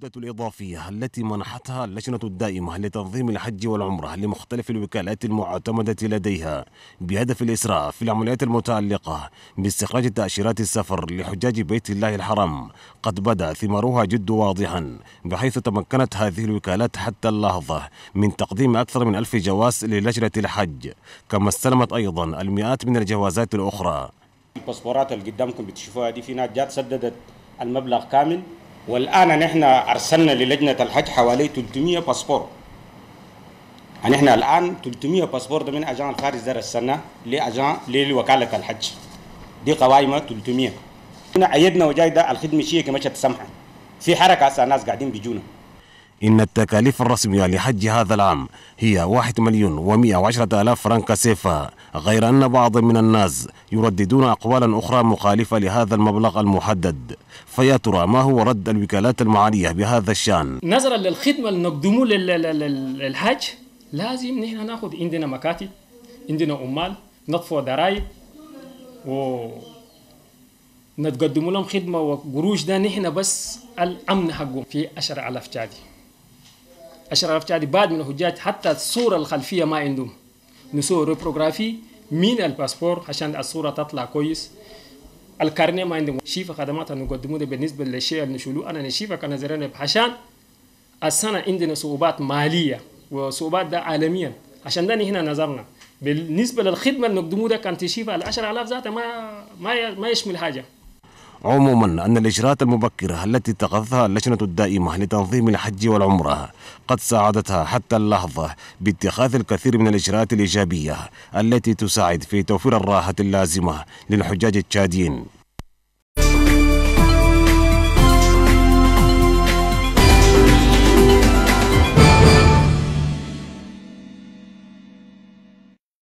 المدة الإضافية التي منحتها اللجنة الدائمة لتنظيم الحج والعمرة لمختلف الوكالات المعتمدة لديها بهدف الإسراء في العمليات المتعلقة باستخراج تأشيرات السفر لحجاج بيت الله الحرام قد بدأ ثمارها جد واضحا بحيث تمكنت هذه الوكالات حتى اللحظة من تقديم أكثر من ألف جواز للجنة الحج كما استلمت أيضا المئات من الجوازات الأخرى الباسبورات اللي قدامكم بتشوفوها دي في ناس جات سددت المبلغ كامل والان نحن ارسلنا للجنه الحج حوالي 300 باسبور يعني احنا الان 300 باسبور ده من اجان الخارج ده رسلنا لاجان لوكاله الحج دي قوائمه 300 هنا ايدنا وجاي ده الخدمه شيء كما تسمح في حركه هسه الناس قاعدين بيجونا إن التكاليف الرسمية لحج هذا العام هي واحد مليون ومئة وعشرة آلاف فرنك سيفا غير أن بعض من الناس يرددون أقوالا أخرى مخالفة لهذا المبلغ المحدد فيا ترى ما هو رد الوكالات المعالية بهذا الشأن نظرا للخدمة اللي نقدمه للحج لازم نحن ناخذ عندنا مكاتب عندنا عمال ندفع ضرائب و نتقدم لهم خدمة وقروش ده نحن بس الأمن حقهم في 10000 جادي اشرف الفتادي بعد من الحجاج حتى الصوره الخلفيه ما عندهم نسوي ريبروغرافي من الباسبور عشان الصوره تطلع كويس الكارنيه ما عندهم شيفا خدمات نقدمه بالنسبه للشيء اللي نشيلوه انا نشيفة كان زرنا عشان السنه عندنا صعوبات ماليه وصعوبات ده عالميا عشان ده هنا نظرنا بالنسبه للخدمه اللي نقدمه ده كان تشيفا ال 10000 ذاتها ما ما يشمل حاجه عموما أن الإجراءات المبكرة التي اتخذتها اللجنة الدائمة لتنظيم الحج والعمرة قد ساعدتها حتى اللحظة باتخاذ الكثير من الإجراءات الإيجابية التي تساعد في توفير الراحة اللازمة للحجاج التشاديين